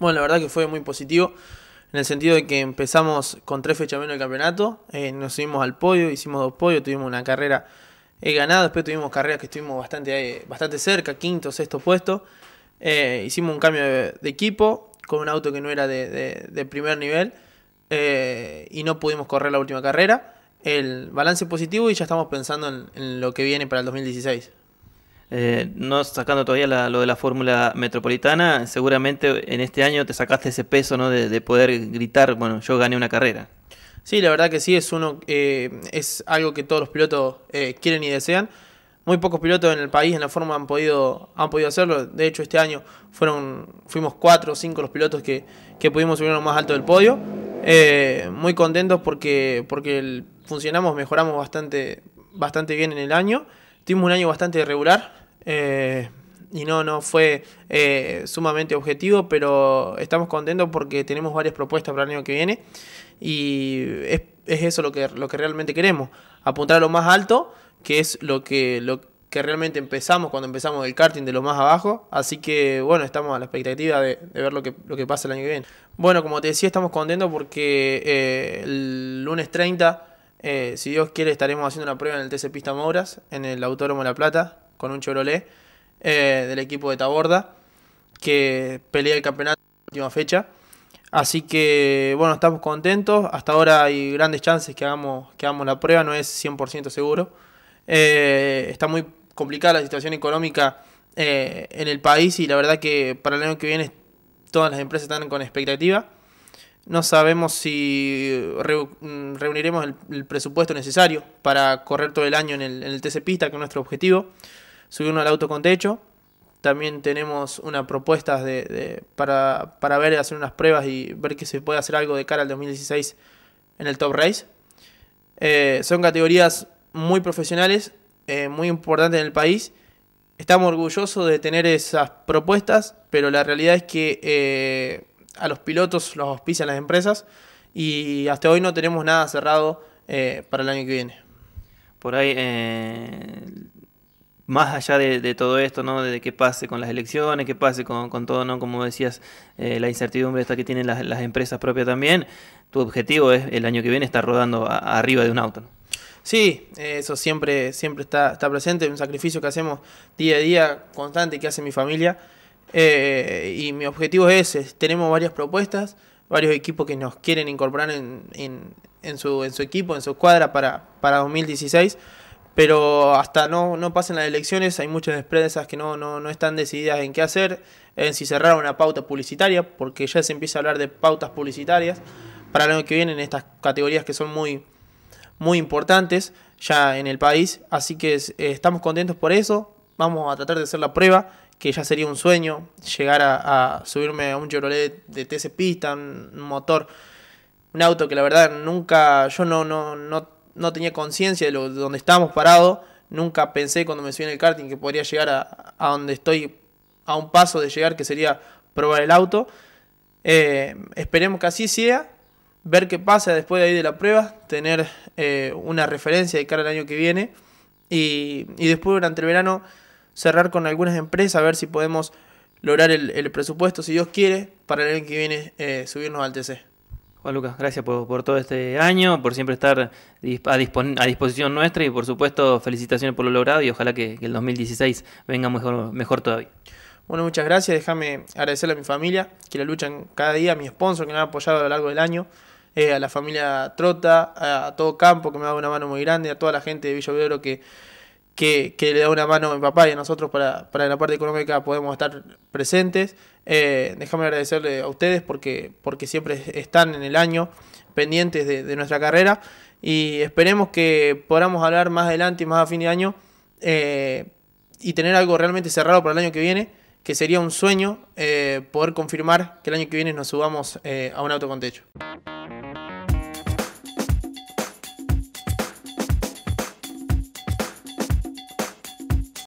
Bueno, la verdad que fue muy positivo en el sentido de que empezamos con tres fechas menos del campeonato, eh, nos subimos al podio, hicimos dos podios, tuvimos una carrera eh, ganada, después tuvimos carreras que estuvimos bastante, eh, bastante cerca, quinto, sexto puesto. Eh, hicimos un cambio de, equipo con un auto que no era de, primer nivel y no pudimos correr la última carrera. El balance positivo y ya estamos pensando en lo que viene para el 2016. Eh, no sacando todavía lo de la fórmula metropolitana, seguramente en este año te sacaste ese peso de, poder gritar, bueno, yo gané una carrera. Sí, la verdad que sí, es, uno, eh, es algo que todos los pilotos eh, quieren y desean. Muy pocos pilotos en el país en la forma han podido, han podido hacerlo. De hecho, este año fueron, fuimos cuatro o cinco los pilotos que, pudimos subir a lo más alto del podio. muy contentos porque, porque funcionamos, mejoramos bastante, bastante bien en el año. Tuvimos un año bastante irregular, eh, y no, no fue eh, sumamente objetivo, pero estamos contentos porque tenemos varias propuestas para el año que viene y es, es eso lo que, lo que realmente queremos, apuntar a lo más alto, que es lo que, lo que realmente empezamos cuando empezamos el karting de lo más abajo, así que bueno, estamos a la expectativa de, ver lo que, lo que pasa el año que viene. Bueno, como te decía, estamos contentos porque eh, el lunes 30... si Dios quiere, estaremos haciendo una prueba en el TC Pista Mouras, en el Autódromo de La Plata, con un Chevrolet eh, del equipo de Taborda, que pelea el campeonato en la última fecha. Así que, bueno, estamos contentos. Hasta ahora hay grandes chances que hagamos, que hagamos la prueba, no es 100% seguro. Eh, está muy complicada la situación económica eh, en el país y la verdad que para el año que viene todas las empresas están con expectativa. No sabemos si reuniremos el, presupuesto necesario para correr todo el año en el, en el TC Pista, que es nuestro objetivo subirnos al auto con techo. También tenemos unas propuestas de, para, para ver, hacer unas pruebas y ver que se puede hacer algo de cara al 2016 en el Top Race. Eh, son categorías muy profesionales, eh, muy importantes en el país. Estamos orgullosos de tener esas propuestas, pero la realidad es que eh, a los pilotos los auspician las empresas y hasta hoy no tenemos nada cerrado para el año que viene. Por ahí más allá de, todo esto, ¿no? De que pase con las elecciones, que pase con, todo, ¿no? Como decías, eh, la incertidumbre esta que tienen las, empresas propias también, tu objetivo es el año que viene estar rodando arriba de un auto, Sí, eso siempre, siempre está, está presente, un sacrificio que hacemos día a día constante que hace mi familia. Eh, y mi objetivo es, tenemos varias propuestas, varios equipos que nos quieren incorporar en, en, su, en su equipo, en su cuadra para, para 2016 pero hasta no, no pasen las elecciones hay muchas empresas que no, están decididas en qué hacer, en si cerrar una pauta publicitaria, porque ya se empieza a hablar de pautas publicitarias para el año que viene en estas categorías que son muy, muy importantes ya en el país, así que eh, estamos contentos por eso, vamos a tratar de hacer la prueba, que ya sería un sueño llegar a, subirme a un Chevrolet de TC Pista, un motor, un auto que la verdad nunca, yo no, no, no no tenía conciencia de, donde estábamos parados. Nunca pensé cuando me subí en el karting que podría llegar a, donde estoy, a un paso de llegar, que sería probar el auto. Eh, esperemos que así sea, ver qué pasa después de ahí de la prueba, tener eh, una referencia de cara al año que viene y, después durante el verano cerrar con algunas empresas, a ver si podemos lograr el, presupuesto, si Dios quiere, para el año que viene eh, subirnos al TC. Juan Lucas, gracias por, todo este año, por siempre estar a, disposición nuestra y por supuesto felicitaciones por lo logrado y ojalá que, el 2016 venga mejor, mejor todavía. Bueno, muchas gracias, déjame agradecerle a mi familia que la luchan cada día, a mi sponsor que me ha apoyado a lo largo del año, eh, a la familia Trota, a, todo campo que me ha dado una mano muy grande, a toda la gente de Villa Obrero que que, le da una mano a mi papá y a nosotros para, para la parte económica podemos estar presentes. Eh, déjame agradecerle a ustedes porque, porque siempre están en el año pendientes de, nuestra carrera y esperemos que podamos hablar más adelante y más a fin de año eh, y tener algo realmente cerrado para el año que viene, que sería un sueño eh, poder confirmar que el año que viene nos subamos a un auto con techo.